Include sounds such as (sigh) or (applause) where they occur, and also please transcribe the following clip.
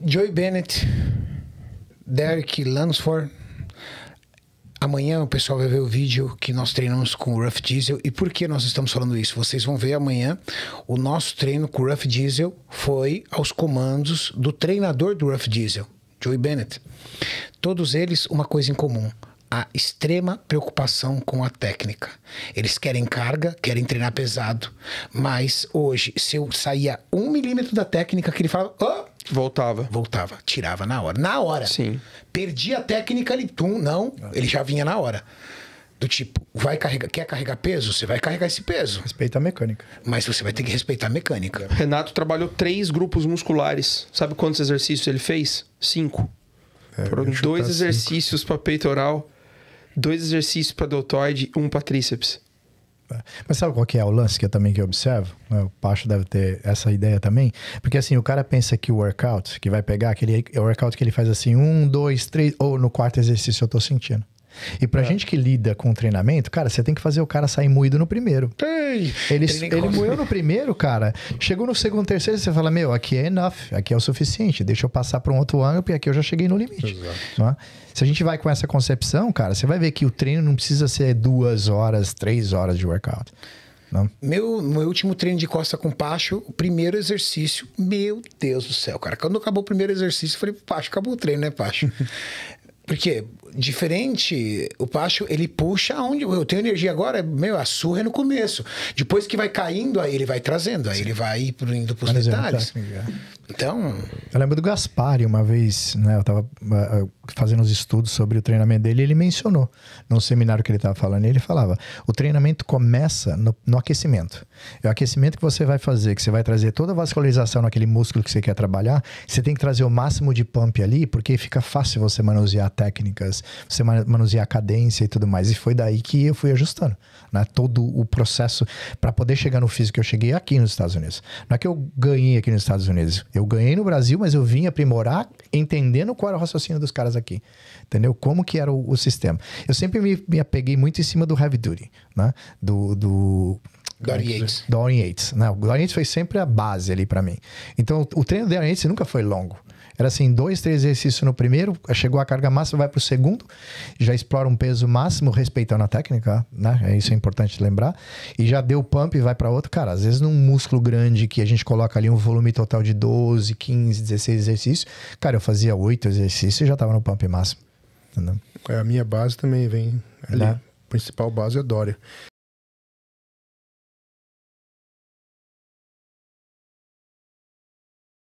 Joey Bennett, Derek Lansford. Amanhã o pessoal vai ver o vídeo que nós treinamos com o Rough Diesel. E por que nós estamos falando isso? Vocês vão ver amanhã. O nosso treino com o Rough Diesel foi aos comandos do treinador do Rough Diesel, Joey Bennett. Todos eles, uma coisa em comum: a extrema preocupação com a técnica. Eles querem carga, querem treinar pesado, mas hoje, se eu saía um milímetro da técnica que ele falava. Oh! Voltava. Voltava. Tirava na hora. Na hora. Sim. Perdi a técnica, ele. Tum, não. É. Ele já vinha na hora. Do tipo, vai carregar, quer carregar peso? Você vai carregar esse peso. Respeita a mecânica. Mas você vai ter que respeitar a mecânica. É. Renato trabalhou três grupos musculares. Sabe quantos exercícios ele fez? Cinco. É, Foram dois exercícios para peitoral dois exercícios para deltoide, um para tríceps. É. Mas sabe qual que é o lance que eu também que eu observo? É, o Pacho deve ter essa ideia também. Porque assim, o cara pensa que o workout, que vai pegar aquele é workout que ele faz assim, um, dois, três, ou no quarto exercício eu tô sentindo. E pra é. gente que lida com treinamento, cara, você tem que fazer o cara sair moído no primeiro. Ei, ele ele, moeu no primeiro, cara. Chegou no segundo, terceiro, você fala: Meu, aqui é enough, aqui é o suficiente. Deixa eu passar pra um outro ângulo, porque aqui eu já cheguei no limite. Né? Se a gente vai com essa concepção, cara, você vai ver que o treino não precisa ser duas horas, três horas de workout. Não. Né? Meu, meu último treino de costa com Pacho, o primeiro exercício, meu Deus do céu, cara. Quando acabou o primeiro exercício, eu falei, Pacho, acabou o treino, né, Pacho? (laughs) Porque, diferente, o Pacho, ele puxa onde eu tenho energia agora, meu, a surra é no começo. Depois que vai caindo, aí ele vai trazendo, aí ele vai indo pros Mas é, detalhes. Tá. Então. Eu lembro do Gaspari uma vez, né? Eu estava ah, ah, fazendo os estudos sobre o treinamento dele e ele mencionou num seminário que ele estava falando. Ele falava: o treinamento começa no, no, aquecimento. É o aquecimento que você vai fazer, que você vai trazer toda a vascularização naquele músculo que você quer trabalhar. Você tem que trazer o máximo de pump ali, porque fica fácil você manusear técnicas, você manusear cadência e tudo mais. E foi daí que eu fui ajustando, né? Todo o processo para poder chegar no físico que eu cheguei aqui nos Estados Unidos. Não é que eu ganhei aqui nos Estados Unidos. Eu ganhei no Brasil, mas eu vim aprimorar entendendo qual era o raciocínio dos caras aqui. Entendeu? Como que era o, o sistema. Eu sempre me, me, apeguei muito em cima do heavy duty, né? Do... do Dorian é Yates. Dorian Yates. Né? O Dorian Yates foi sempre a base ali para mim. Então, o treino do Dorian Yates nunca foi longo. Era assim, dois, três exercícios no primeiro, chegou a carga máxima, vai para o segundo, já explora um peso máximo, respeitando a técnica, né? É isso é importante lembrar. E já deu pump e vai para outro. Cara, às vezes num músculo grande que a gente coloca ali um volume total de 12, 15, 16 exercícios, cara, eu fazia oito exercícios e já estava no pump máximo. Entendeu? É, a minha base também vem ali. Né? principal base é Dória.